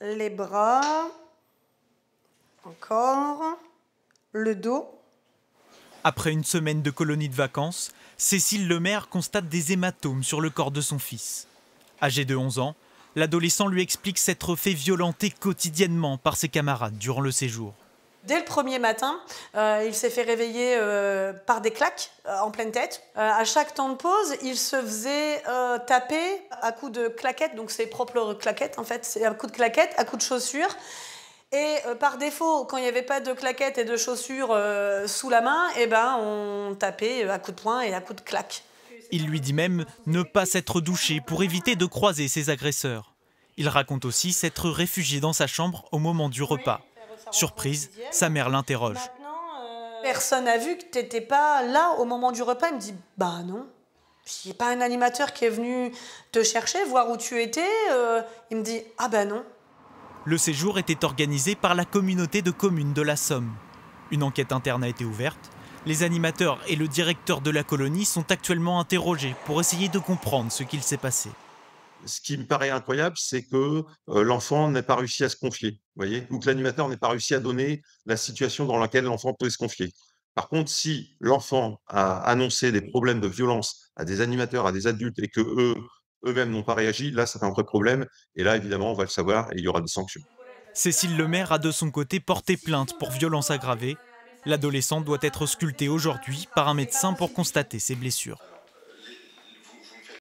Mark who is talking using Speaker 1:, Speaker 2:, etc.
Speaker 1: les bras, encore, le dos.
Speaker 2: Après une semaine de colonie de vacances, Cécile Lemaire constate des hématomes sur le corps de son fils. Âgé de 11 ans, l'adolescent lui explique s'être fait violenter quotidiennement par ses camarades durant le séjour.
Speaker 1: Dès le premier matin, euh, il s'est fait réveiller euh, par des claques euh, en pleine tête. à chaque temps de pause, il se faisait taper à coups de claquettes, donc ses propres claquettes en fait, c'est à coups de claquettes, à coups de chaussures. Et par défaut, quand il n'y avait pas de claquettes et de chaussures sous la main, eh ben, on tapait à coups de poing et à coups de claques.
Speaker 2: Il lui dit même ne pas s'être douché pour éviter de croiser ses agresseurs. Il raconte aussi s'être réfugié dans sa chambre au moment du repas. Surprise, sa mère l'interroge. Euh,
Speaker 1: personne n'a vu que tu n'étais pas là au moment du repas. Il me dit Bah non. Il n'y a pas un animateur qui est venu te chercher, voir où tu étais. Euh. il me dit Ah bah non.
Speaker 2: Le séjour était organisé par la communauté de communes de la Somme. Une enquête interne a été ouverte. Les animateurs et le directeur de la colonie sont actuellement interrogés pour essayer de comprendre ce qu'il s'est passé
Speaker 3: ce qui me paraît incroyable, c'est que l'enfant n'ait pas réussi à se confier, ou que l'animateur n'ait pas réussi à donner la situation dans laquelle l'enfant peut se confier. Par contre, si l'enfant a annoncé des problèmes de violence à des animateurs, à des adultes, et que eux, eux-mêmes n'ont pas réagi, là, c'est un vrai problème. Et là, évidemment, on va le savoir et il y aura des sanctions.
Speaker 2: Cécile Lemaire a de son côté porté plainte pour violence aggravée. L'adolescente doit être sculptée aujourd'hui par un médecin pour constater ses blessures.